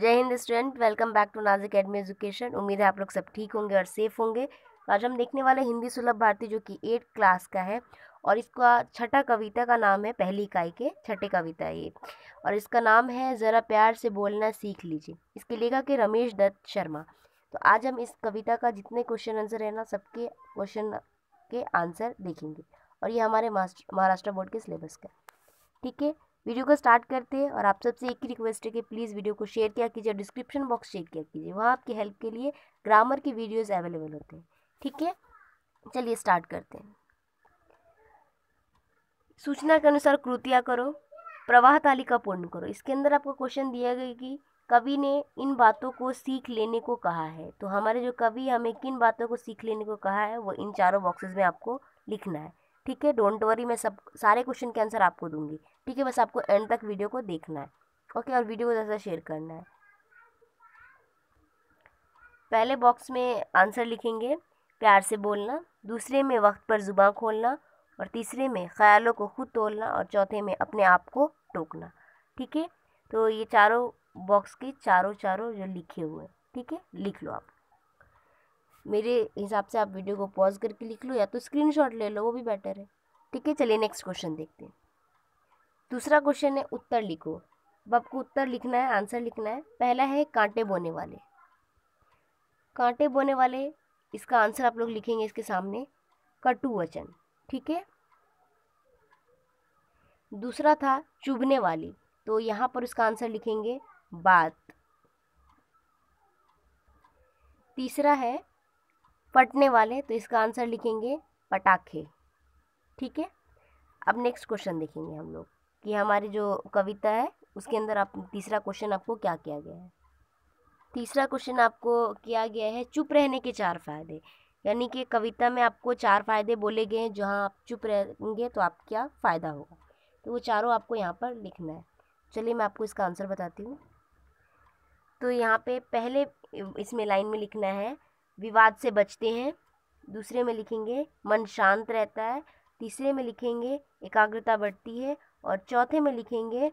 जय Hind student welcome back to Naaz academy education उम्मीद है आप लोग सब ठीक होंगे और सेफ होंगे आज हम देखने वाले हिंदी सुलभ भारती जो कि एट क्लास का है और इसका छठा कविता का नाम है पहली इकाई के छठे कविता ये और इसका नाम है ज़रा प्यार से बोलना सीख लीजिए इसके लेखक है रमेश दत्त शर्मा तो आज हम इस कविता का जितने क्वेश्चन आंसर है ना सबके क्वेश्चन के आंसर देखेंगे और ये हमारे महाराष्ट्र बोर्ड के सिलेबस का ठीक है वीडियो को स्टार्ट करते हैं और आप सबसे एक ही रिक्वेस्ट है कि प्लीज़ वीडियो को शेयर किया कीजिए और डिस्क्रिप्शन बॉक्स चेक किया कीजिए वहाँ आपकी हेल्प के लिए ग्रामर के वीडियोज़ अवेलेबल होते हैं ठीक है चलिए स्टार्ट करते हैं सूचना के अनुसार कृतियाँ करो प्रवाह तालिका पूर्ण करो इसके अंदर आपको क्वेश्चन दिया गया कि कवि ने इन बातों को सीख लेने को कहा है तो हमारे जो कवि हमें किन बातों को सीख लेने को कहा है वो इन चारों बॉक्सेस में आपको लिखना है ठीक है डोंट वरी मैं सब सारे क्वेश्चन के आंसर आपको दूंगी ठीक है बस आपको एंड तक वीडियो को देखना है ओके और वीडियो को ज़्यादा शेयर करना है पहले बॉक्स में आंसर लिखेंगे प्यार से बोलना दूसरे में वक्त पर ज़ुबान खोलना और तीसरे में ख्यालों को खुद तोलना और चौथे में अपने आप को टोकना ठीक है तो ये चारों बॉक्स के चारों चारों जो लिखे हुए हैं ठीक है लिख लो आप मेरे हिसाब से आप वीडियो को पॉज करके लिख लो या तो स्क्रीनशॉट ले लो वो भी बेटर है ठीक है चलिए नेक्स्ट क्वेश्चन देखते हैं दूसरा क्वेश्चन है उत्तर लिखो अब आपको उत्तर लिखना है आंसर लिखना है पहला है कांटे बोने वाले कांटे बोने वाले इसका आंसर आप लोग लिखेंगे इसके सामने कटु वचन ठीक है दूसरा था चुभने वाली तो यहाँ पर उसका आंसर लिखेंगे बात तीसरा है पटने वाले तो इसका आंसर लिखेंगे पटाखे ठीक है अब नेक्स्ट क्वेश्चन देखेंगे हम लोग कि हमारी जो कविता है उसके अंदर आप तीसरा क्वेश्चन आपको क्या किया गया है तीसरा क्वेश्चन आपको किया गया है चुप रहने के चार फायदे यानी कि कविता में आपको चार फायदे बोले गए हैं जहाँ आप चुप रहेंगे तो आप क्या फ़ायदा होगा तो वो चारों आपको यहाँ पर लिखना है चलिए मैं आपको इसका आंसर बताती हूँ तो यहाँ पे पहले इसमें लाइन में लिखना है विवाद से बचते हैं दूसरे में लिखेंगे मन शांत रहता है तीसरे में लिखेंगे एकाग्रता बढ़ती है और चौथे में लिखेंगे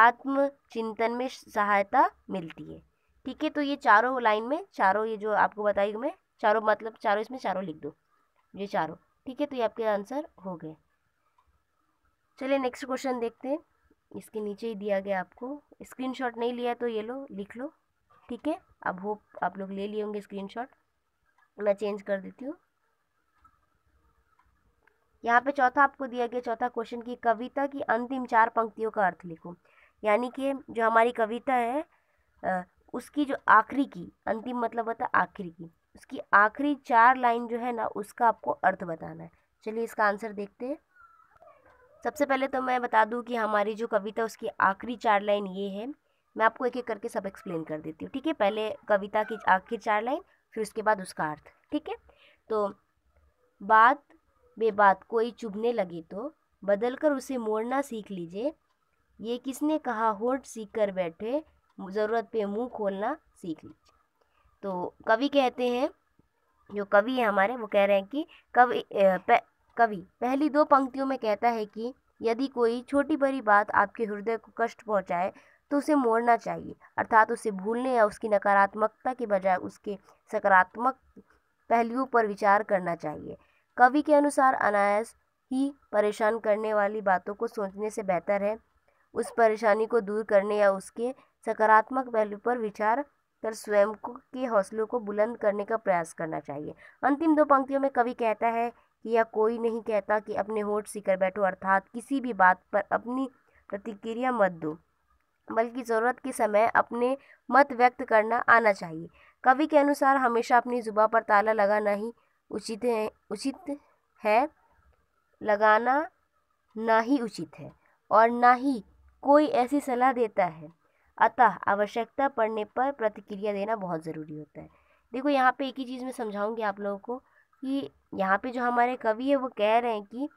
आत्म चिंतन में सहायता मिलती है ठीक है तो ये चारों लाइन में चारों ये जो आपको बताई मैं चारों मतलब चारों इसमें चारों लिख दो ये चारों ठीक है तो ये आपके आंसर हो गए चलिए नेक्स्ट क्वेश्चन देखते हैं इसके नीचे ही दिया गया आपको स्क्रीनशॉट नहीं लिया तो ये लो लिख लो ठीक है अब होप आप लोग ले लिए होंगे स्क्रीनशॉट मैं चेंज कर देती हूँ यहाँ पे चौथा आपको दिया गया चौथा क्वेश्चन की कविता की अंतिम चार पंक्तियों का अर्थ लिखो यानी कि जो हमारी कविता है उसकी जो आखिरी की अंतिम मतलब होता है आखिरी की उसकी आखिरी चार लाइन जो है ना उसका आपको अर्थ बताना है चलिए इसका आंसर देखते हैं सबसे पहले तो मैं बता दूं कि हमारी जो कविता उसकी आखिरी चार लाइन ये है मैं आपको एक एक करके सब एक्सप्लेन कर देती हूँ ठीक है पहले कविता की आखिरी चार लाइन फिर उसके बाद उसका अर्थ ठीक है तो बात बेबात कोई चुभने लगे तो बदल कर उसे मोड़ना सीख लीजिए ये किसने कहा होठ सीख कर बैठे ज़रूरत पे मुंह खोलना सीख लीजिए तो कवि कहते हैं जो कवि है हमारे वो कह रहे हैं कि कवि पह, कवि पहली दो पंक्तियों में कहता है कि यदि कोई छोटी बड़ी बात आपके हृदय को कष्ट पहुंचाए तो उसे मोड़ना चाहिए अर्थात उसे भूलने या उसकी नकारात्मकता के बजाय उसके सकारात्मक पहलुओं पर विचार करना चाहिए कवि के अनुसार अनायास ही परेशान करने वाली बातों को सोचने से बेहतर है उस परेशानी को दूर करने या उसके सकारात्मक पहलू पर विचार कर स्वयं को के हौसलों को बुलंद करने का प्रयास करना चाहिए अंतिम दो पंक्तियों में कवि कहता है कि या कोई नहीं कहता कि अपने होठ सीकर बैठो अर्थात किसी भी बात पर अपनी प्रतिक्रिया मत दो बल्कि ज़रूरत के समय अपने मत व्यक्त करना आना चाहिए कवि के अनुसार हमेशा अपनी जुबा पर ताला लगाना ही उचित है उचित है लगाना ना ही उचित है और ना ही कोई ऐसी सलाह देता है अतः आवश्यकता पड़ने पर प्रतिक्रिया देना बहुत ज़रूरी होता है देखो यहाँ पे एक ही चीज़ मैं समझाऊंगी आप लोगों को कि यहाँ पे जो हमारे कवि है वो कह रहे हैं कि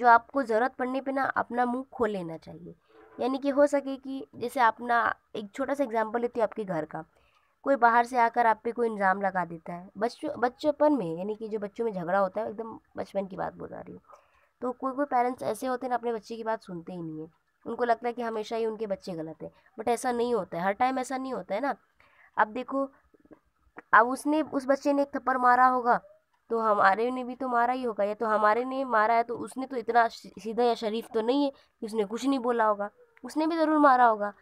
जो आपको ज़रूरत पड़ने पे ना अपना मुंह खोल लेना चाहिए यानी कि हो सके कि जैसे अपना एक छोटा सा एग्जांपल लेती हूँ आपके घर का कोई बाहर से आकर आप पे कोई इल्ज़ाम लगा देता है बच्चों बच्चपन में यानी कि जो बच्चों में झगड़ा होता है एकदम बचपन की बात बता रही हूँ तो कोई कोई पेरेंट्स ऐसे होते हैं ना अपने बच्चे की बात सुनते ही नहीं है उनको लगता है कि हमेशा ही उनके बच्चे गलत हैं बट ऐसा नहीं होता है हर टाइम ऐसा नहीं होता है ना अब देखो अब उसने उस बच्चे ने एक थप्पड़ मारा होगा तो हमारे ने भी तो मारा ही होगा या तो हमारे ने मारा है तो उसने तो इतना सीधा या शरीफ तो नहीं है कि उसने कुछ नहीं बोला होगा उसने भी ज़रूर मारा होगा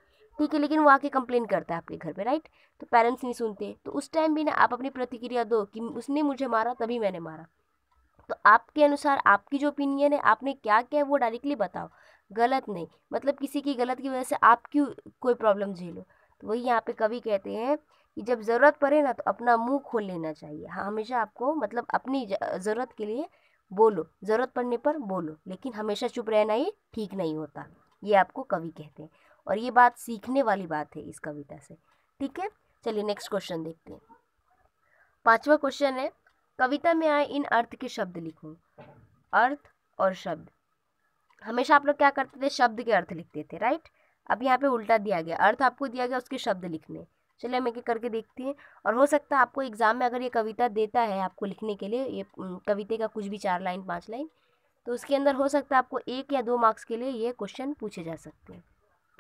ठीक है लेकिन वो आके कंप्लेन करता है आपके घर पे राइट तो पेरेंट्स नहीं सुनते तो उस टाइम भी ना आप अपनी प्रतिक्रिया दो कि उसने मुझे मारा तभी मैंने मारा तो आपके अनुसार आपकी जो ओपिनियन है आपने क्या किया है वो डायरेक्टली बताओ गलत नहीं मतलब किसी की गलत की वजह से आप क्यों कोई प्रॉब्लम झेलो तो वही यहाँ पे कवि कहते हैं कि जब ज़रूरत पड़े ना तो अपना मुंह खोल लेना चाहिए हाँ हमेशा आपको मतलब अपनी ज़रूरत के लिए बोलो ज़रूरत पड़ने पर बोलो लेकिन हमेशा चुप रहना ये ठीक नहीं होता ये आपको कवि कहते हैं और ये बात सीखने वाली बात है इस कविता से ठीक है चलिए नेक्स्ट क्वेश्चन देखते हैं पांचवा क्वेश्चन है कविता में आए इन अर्थ के शब्द लिखो अर्थ और शब्द हमेशा आप लोग क्या करते थे शब्द के अर्थ लिखते थे राइट अब यहाँ पे उल्टा दिया गया अर्थ आपको दिया गया उसके शब्द लिखने चलिए हम एक एक करके देखते हैं और हो सकता है आपको एग्ज़ाम में अगर ये कविता देता है आपको लिखने के लिए ये कविता का कुछ भी चार लाइन पाँच लाइन तो उसके अंदर हो सकता है आपको एक या दो मार्क्स के लिए ये क्वेश्चन पूछे जा सकते हैं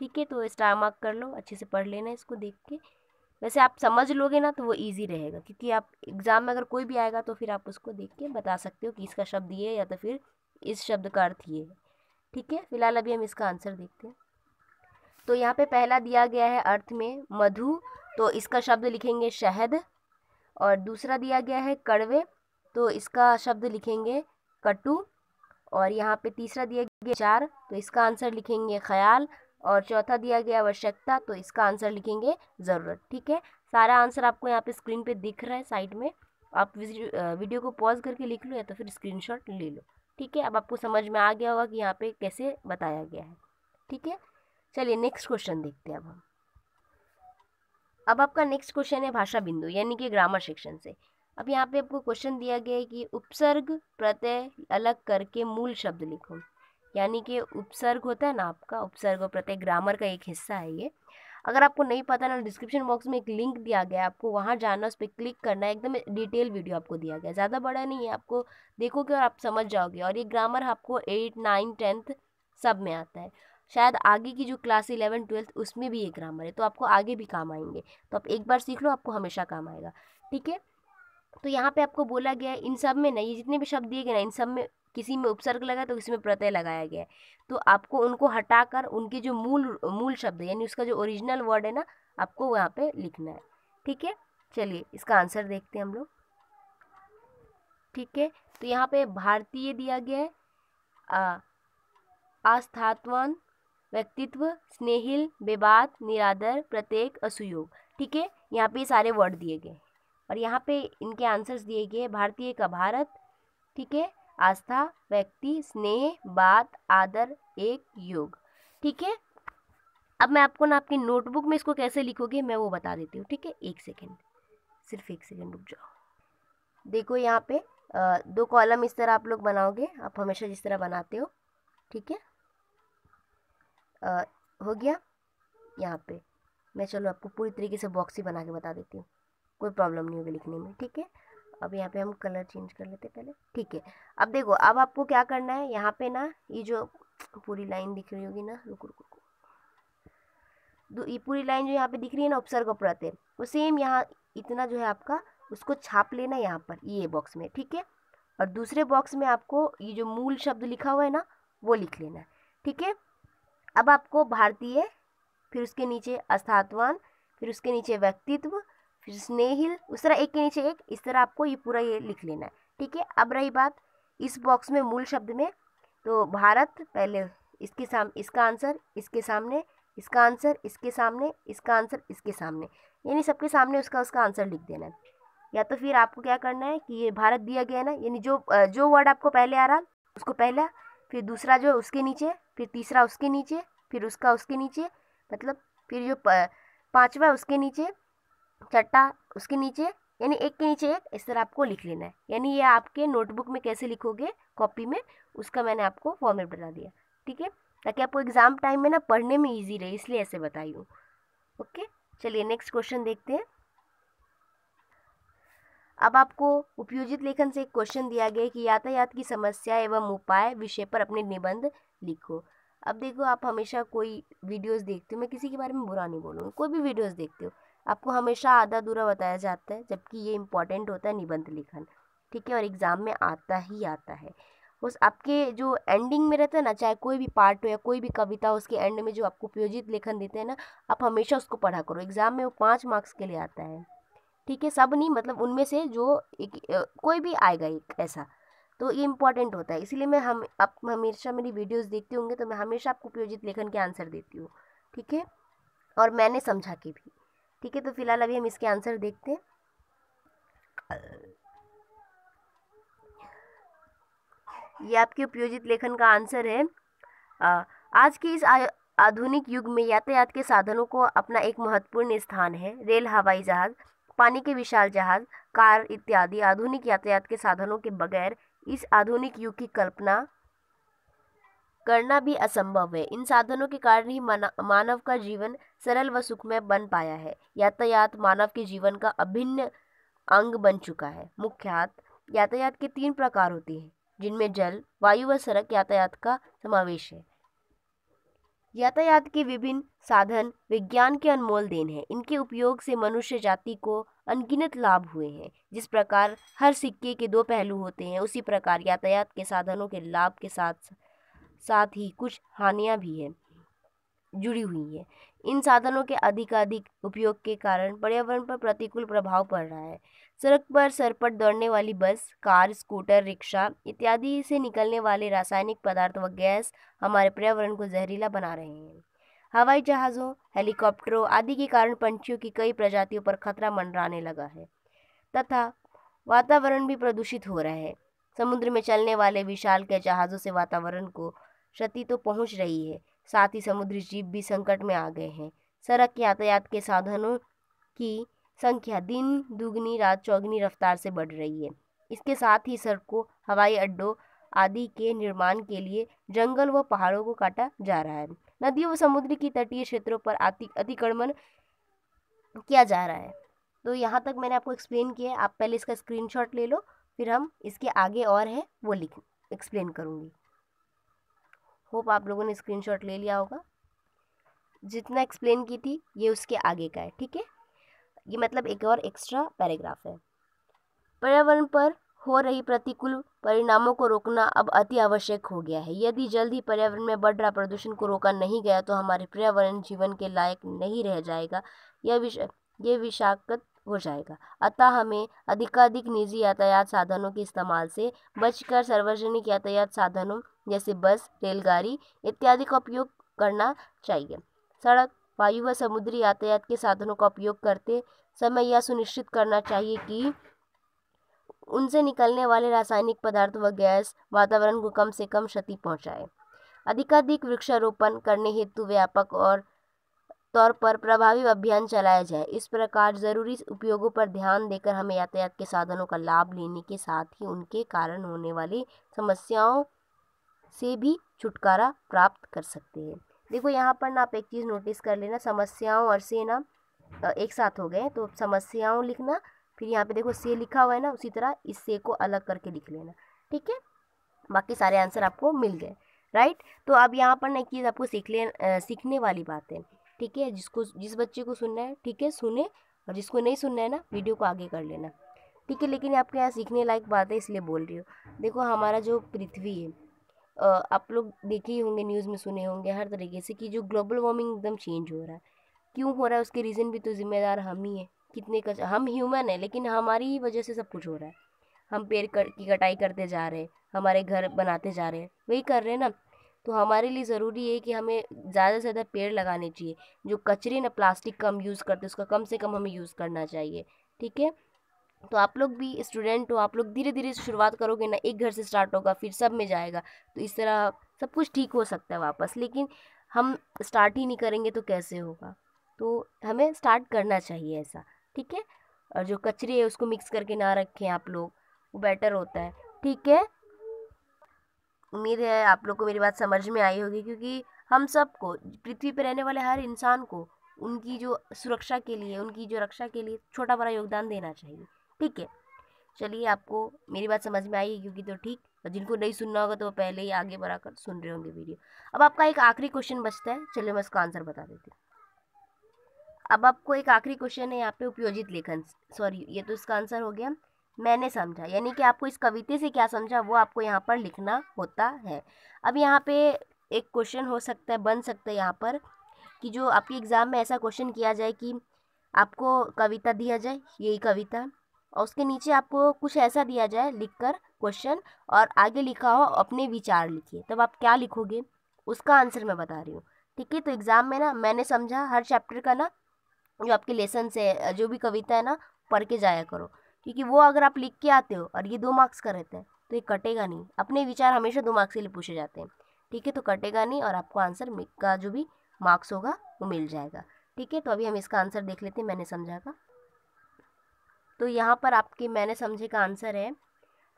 ठीक है तो स्टार मार्क कर लो अच्छे से पढ़ लेना इसको देख के वैसे आप समझ लोगे ना तो वो ईजी रहेगा क्योंकि आप एग्ज़ाम में अगर कोई भी आएगा तो फिर आप उसको देख के बता सकते हो कि इसका शब्द ये है या तो फिर इस शब्द का अर्थ ये है ठीक है फिलहाल अभी हम इसका आंसर देखते हैं तो यहाँ पे पहला दिया गया है अर्थ में मधु तो इसका शब्द लिखेंगे शहद और दूसरा दिया गया है कड़वे तो इसका शब्द लिखेंगे कटु और यहाँ पे तीसरा दिया गया चार तो इसका आंसर लिखेंगे ख्याल और चौथा दिया गया आवश्यकता तो इसका आंसर लिखेंगे ज़रूरत ठीक है सारा आंसर आपको यहाँ पे स्क्रीन पे दिख रहा है साइड में आप वीडियो को पॉज करके लिख लो या तो फिर स्क्रीनशॉट ले लो ठीक है अब आपको समझ में आ गया होगा कि यहाँ पे कैसे बताया गया है ठीक है चलिए नेक्स्ट क्वेश्चन देखते हैं अब हम अब आपका नेक्स्ट क्वेश्चन है भाषा बिंदु यानी कि ग्रामर सेक्शन से अब यहाँ पे आपको क्वेश्चन दिया गया है कि उपसर्ग प्रत्यय अलग करके मूल शब्द लिखो यानी कि उपसर्ग होता है ना आपका उपसर्ग और प्रत्यय ग्रामर का एक हिस्सा है ये अगर आपको नहीं पता ना डिस्क्रिप्शन बॉक्स में एक लिंक दिया गया है आपको वहाँ जाना उस पर क्लिक करना है एकदम डिटेल वीडियो आपको दिया गया ज़्यादा बड़ा नहीं है आपको देखोगे और आप समझ जाओगे और ये ग्रामर आपको एट नाइन टेंथ सब में आता है शायद आगे की जो क्लास इलेवन ट्वेल्थ उसमें भी ये ग्रामर है तो आपको आगे भी काम आएंगे तो आप एक बार सीख लो आपको हमेशा काम आएगा ठीक है तो यहाँ पे आपको बोला गया है इन सब में ना ये जितने भी शब्द दिए गए ना इन सब में किसी में उपसर्ग लगा तो किसी में प्रत्यय लगाया गया है तो आपको उनको हटाकर उनके जो मूल मूल शब्द यानी उसका जो ओरिजिनल वर्ड है ना आपको वहाँ पे लिखना है ठीक है चलिए इसका आंसर देखते हैं हम लोग ठीक है तो यहाँ पे भारतीय दिया गया है आस्थात्वान व्यक्तित्व स्नेहिल बेबात निरादर प्रत्येक असुयोग ठीक है यहाँ पे सारे वर्ड दिए गए और यहाँ पे इनके आंसर्स दिए गए भारतीय का भारत ठीक है आस्था व्यक्ति स्नेह बात आदर एक योग ठीक है अब मैं आपको ना आपकी नोटबुक में इसको कैसे लिखोगे मैं वो बता देती हूँ ठीक है एक सेकेंड सिर्फ एक सेकेंड रुक जाओ देखो यहाँ पे दो कॉलम इस तरह आप लोग बनाओगे आप हमेशा जिस तरह बनाते हो ठीक है हो गया यहाँ पे मैं चलो आपको पूरी तरीके से बॉक्स ही बना के बता देती हूँ कोई प्रॉब्लम नहीं होगी लिखने में ठीक है अब यहाँ पे हम कलर चेंज कर लेते पहले ठीक है अब देखो अब आपको क्या करना है यहाँ पे ना ये जो पूरी लाइन दिख रही होगी ना रुको रुको रुको ये पूरी लाइन जो यहाँ पे दिख रही है ना उपसर्ग प्रत्यय वो सेम यहाँ इतना जो है आपका उसको छाप लेना यहाँ पर ये बॉक्स में ठीक है और दूसरे बॉक्स में आपको ये जो मूल शब्द लिखा हुआ है ना वो लिख लेना है ठीक है अब आपको भारतीय फिर उसके नीचे अस्थात्वान फिर उसके नीचे व्यक्तित्व फिर स्नेहिल उस तरह एक के नीचे एक इस तरह आपको ये पूरा ये लिख लेना है ठीक है अब रही बात इस बॉक्स में मूल शब्द में तो भारत पहले इसके साम इसका आंसर इसके सामने इसका आंसर इसके सामने इसका आंसर इसके सामने यानी सबके सामने उसका उसका आंसर लिख देना है या तो फिर आपको क्या करना है कि ये भारत दिया गया है ना यानी जो जो वर्ड आपको पहले आ रहा उसको पहला फिर दूसरा जो उसके नीचे फिर तीसरा उसके नीचे फिर उसका उसके नीचे मतलब फिर जो पाँचवा उसके नीचे चट्टा उसके नीचे यानी एक के नीचे एक इस तरह आपको लिख लेना है यानी ये आपके नोटबुक में कैसे लिखोगे कॉपी में उसका मैंने आपको फॉर्मेट बता दिया ठीक है ताकि आपको एग्ज़ाम टाइम में ना पढ़ने में ईजी रहे इसलिए ऐसे बताई हूँ ओके चलिए नेक्स्ट क्वेश्चन देखते हैं अब आपको उपयोजित लेखन से एक क्वेश्चन दिया गया है कि यातायात की समस्या एवं उपाय विषय पर अपने निबंध लिखो अब देखो आप हमेशा कोई वीडियोस देखते हो मैं किसी के बारे में बुरा नहीं बोलूँगी कोई भी वीडियोस देखते हो आपको हमेशा आधा दूरा बताया जाता है जबकि ये इम्पॉर्टेंट होता है निबंध लेखन ठीक है और एग्ज़ाम में आता ही आता है उस आपके जो एंडिंग में रहता है ना चाहे कोई भी पार्ट हो या कोई भी कविता उसके एंड में जो आपको प्रयोजित लेखन देते हैं ना आप हमेशा उसको पढ़ा करो एग्ज़ाम में वो पाँच मार्क्स के लिए आता है ठीक है सब नहीं मतलब उनमें से जो एक कोई भी आएगा एक ऐसा तो ये इम्पॉर्टेंट होता है इसीलिए मैं हम आप हमेशा मेरी वीडियोस देखते होंगे तो मैं हमेशा आपको प्रयोजित लेखन के आंसर देती हूँ ठीक है और मैंने समझा के भी ठीक है तो फिलहाल अभी हम इसके आंसर देखते हैं ये आपके उपयोजित लेखन का आंसर है आ, आज के इस आधुनिक युग में यातायात के साधनों को अपना एक महत्वपूर्ण स्थान है रेल हवाई जहाज़ पानी के विशाल जहाज़ कार इत्यादि आधुनिक यातायात के साधनों के बगैर इस आधुनिक युग की कल्पना करना भी असंभव है इन साधनों के कारण ही मानव का जीवन सरल व सुखमय बन पाया है यातायात मानव के जीवन का अभिन्न अंग बन चुका है मुख्यात यातायात के तीन प्रकार होते हैं जिनमें जल वायु व सड़क यातायात का समावेश है यातायात के विभिन्न साधन विज्ञान के अनमोल देन है इनके उपयोग से मनुष्य जाति को अनगिनत लाभ हुए हैं जिस प्रकार हर सिक्के के दो पहलू होते हैं उसी प्रकार यातायात के साधनों के लाभ के साथ साथ ही कुछ हानियाँ भी हैं जुड़ी हुई हैं इन साधनों के अधिकाधिक उपयोग के कारण पर्यावरण पर प्रतिकूल प्रभाव पड़ रहा है सड़क पर सरपट दौड़ने वाली बस कार स्कूटर रिक्शा इत्यादि से निकलने वाले रासायनिक पदार्थ व गैस हमारे पर्यावरण को जहरीला बना रहे हैं हवाई जहाज़ों हेलीकॉप्टरों आदि के कारण पंछियों की कई प्रजातियों पर खतरा मंडराने लगा है तथा वातावरण भी प्रदूषित हो रहा है समुद्र में चलने वाले विशाल के जहाज़ों से वातावरण को क्षति तो पहुंच रही है साथ ही समुद्री जीव भी संकट में आ गए हैं सड़क यातायात के साधनों की संख्या दिन दुगनी रात चौगनी रफ्तार से बढ़ रही है इसके साथ ही सड़कों हवाई अड्डों आदि के निर्माण के लिए जंगल व पहाड़ों को काटा जा रहा है नदियों व समुद्र की तटीय क्षेत्रों पर अतिक्रमण किया जा रहा है तो यहाँ तक मैंने आपको एक्सप्लेन किया आप पहले इसका स्क्रीनशॉट ले लो फिर हम इसके आगे और है वो लिख एक्सप्लेन करूँगी होप आप लोगों ने स्क्रीनशॉट ले लिया होगा जितना एक्सप्लेन की थी ये उसके आगे का है ठीक है ये मतलब एक और एक्स्ट्रा पैराग्राफ है पर्यावरण पर हो रही प्रतिकूल परिणामों को रोकना अब अति आवश्यक हो गया है यदि जल्द ही पर्यावरण में बढ़ रहा प्रदूषण को रोका नहीं गया तो हमारे पर्यावरण जीवन के लायक नहीं रह जाएगा यह विश ये विषाक्त हो जाएगा अतः हमें अधिकाधिक निजी यातायात साधनों के इस्तेमाल से बचकर सार्वजनिक यातायात साधनों जैसे बस रेलगाड़ी इत्यादि का उपयोग करना चाहिए सड़क वायु व समुद्री यातायात के साधनों का उपयोग करते समय यह सुनिश्चित करना चाहिए कि उनसे निकलने वाले रासायनिक पदार्थ व गैस वातावरण को कम से कम क्षति पहुंचाए अधिकाधिक वृक्षारोपण करने हेतु व्यापक और तौर पर प्रभावी अभियान चलाया जाए इस प्रकार ज़रूरी उपयोगों पर ध्यान देकर हमें यातायात के साधनों का लाभ लेने के साथ ही उनके कारण होने वाली समस्याओं से भी छुटकारा प्राप्त कर सकते हैं देखो यहाँ पर ना आप एक चीज़ नोटिस कर लेना समस्याओं और से ना एक साथ हो गए तो समस्याओं लिखना फिर यहाँ पे देखो से लिखा हुआ है ना उसी तरह इस से को अलग करके लिख लेना ठीक है बाकी सारे आंसर आपको मिल गए राइट तो अब यहाँ पर ना एक चीज़ आपको सीख ले सीखने वाली बात है ठीक है जिसको जिस बच्चे को सुनना है ठीक है सुने और जिसको नहीं सुनना है ना वीडियो को आगे कर लेना ठीक है लेकिन आपके यहाँ सीखने लायक बात है इसलिए बोल रही हो देखो हमारा जो पृथ्वी है आप लोग देखे ही होंगे न्यूज़ में सुने होंगे हर तरीके से कि जो ग्लोबल वार्मिंग एकदम चेंज हो रहा है क्यों हो रहा है उसके रीज़न भी तो ज़िम्मेदार हम ही हैं कितने कच हम ह्यूमन हैं लेकिन हमारी ही वजह से सब कुछ हो रहा है हम पेड़ कर, की कटाई करते जा रहे हैं हमारे घर बनाते जा रहे हैं वही कर रहे हैं ना तो हमारे लिए ज़रूरी है कि हमें ज़्यादा से ज़्यादा पेड़ लगाने चाहिए जो कचरे ना प्लास्टिक कम यूज़ करते उसका कम से कम हमें यूज़ करना चाहिए ठीक है तो आप लोग भी स्टूडेंट हो आप लोग धीरे धीरे शुरुआत करोगे ना एक घर से स्टार्ट होगा फिर सब में जाएगा तो इस तरह सब कुछ ठीक हो सकता है वापस लेकिन हम स्टार्ट ही नहीं करेंगे तो कैसे होगा तो हमें स्टार्ट करना चाहिए ऐसा ठीक है और जो कचरे है उसको मिक्स करके ना रखें आप लोग वो बेटर होता है ठीक है उम्मीद है आप लोग को मेरी बात समझ में आई होगी क्योंकि हम सबको पृथ्वी पर रहने वाले हर इंसान को उनकी जो सुरक्षा के लिए उनकी जो रक्षा के लिए छोटा बड़ा योगदान देना चाहिए ठीक है चलिए आपको मेरी बात समझ में आई है क्योंकि तो ठीक और जिनको नहीं सुनना होगा तो वो पहले ही आगे बढ़ाकर सुन रहे होंगे वीडियो अब आपका एक आखिरी क्वेश्चन बचता है चलिए मैं इसका आंसर बता देती हूँ अब आपको एक आखिरी क्वेश्चन है यहाँ पे उपयोजित लेखन सॉरी ये तो इसका आंसर हो गया मैंने समझा यानी कि आपको इस कविते से क्या समझा वो आपको यहाँ पर लिखना होता है अब यहाँ पे एक क्वेश्चन हो सकता है बन सकता है यहाँ पर कि जो आपके एग्ज़ाम में ऐसा क्वेश्चन किया जाए कि आपको कविता दिया जाए यही कविता और उसके नीचे आपको कुछ ऐसा दिया जाए लिखकर क्वेश्चन और आगे लिखा हो अपने विचार लिखिए तब आप क्या लिखोगे उसका आंसर मैं बता रही हूँ ठीक है तो एग्ज़ाम में ना मैंने समझा हर चैप्टर का ना जो आपके लेसन से जो भी कविता है ना पढ़ के जाया करो क्योंकि वो अगर आप लिख के आते हो और ये दो मार्क्स का रहता है तो ये कटेगा नहीं अपने विचार हमेशा दो मार्क्स के लिए पूछे जाते हैं ठीक है तो कटेगा नहीं और आपको आंसर का जो भी मार्क्स होगा वो मिल जाएगा ठीक है तो अभी हम इसका आंसर देख लेते हैं मैंने समझा का तो यहाँ पर आपके मैंने समझे का आंसर है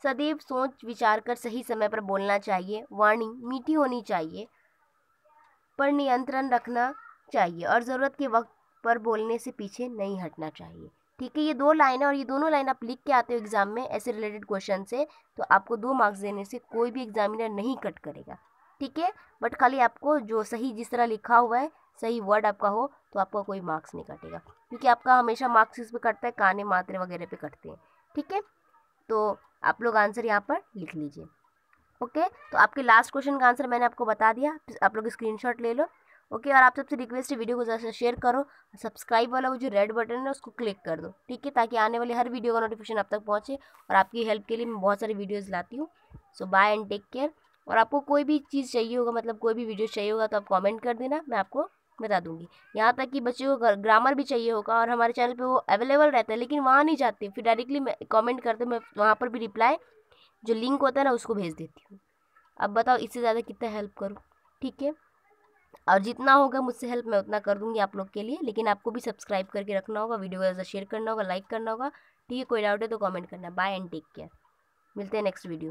सदैव सोच विचार कर सही समय पर बोलना चाहिए वाणी मीठी होनी चाहिए पर नियंत्रण रखना चाहिए और ज़रूरत के वक्त पर बोलने से पीछे नहीं हटना चाहिए ठीक है ये दो लाइन है और ये दोनों लाइन आप लिख के आते हो एग्ज़ाम में ऐसे रिलेटेड क्वेश्चन से तो आपको दो मार्क्स देने से कोई भी एग्जामिनर नहीं कट करेगा ठीक है बट खाली आपको जो सही जिस तरह लिखा हुआ है सही वर्ड आपका हो तो आपका कोई मार्क्स नहीं कटेगा क्योंकि आपका हमेशा मार्क्स इस पर कटता है काने मात्रे वगैरह पे कटते हैं ठीक है तो आप लोग आंसर यहाँ पर लिख लीजिए ओके तो आपके लास्ट क्वेश्चन का आंसर मैंने आपको बता दिया आप लोग स्क्रीन ले लो ओके और आप सबसे रिक्वेस्ट है वीडियो को ज़्यादा शेयर करो सब्सक्राइब वाला वो जो रेड बटन है उसको क्लिक कर दो ठीक है ताकि आने वाले हर वीडियो का नोटिफिकेशन आप तक पहुँचे और आपकी हेल्प के लिए मैं बहुत सारी वीडियोज़ लाती हूँ so bye and take care और आपको कोई भी चीज़ चाहिए होगा मतलब कोई भी वीडियो चाहिए होगा तो आप कॉमेंट कर देना मैं आपको बता दूंगी यहाँ तक कि बच्चों को ग्रामर भी चाहिए होगा और हमारे चैनल पे वो अवेलेबल रहता है लेकिन वहाँ नहीं जाते फिर डायरेक्टली मैं कॉमेंट करते मैं वहाँ पर भी रिप्लाई जो लिंक होता है ना उसको भेज देती हूँ अब बताओ इससे ज़्यादा कितना हेल्प करूँ ठीक है और जितना होगा मुझसे हेल्प मैं उतना कर दूँगी आप लोग के लिए लेकिन आपको भी सब्सक्राइब करके रखना होगा वीडियो को ज़्यादा शेयर करना होगा लाइक करना होगा ठीक है कोई डाउट है तो कॉमेंट करना बाय एंड टेक केयर मिलते हैं नेक्स्ट वीडियो में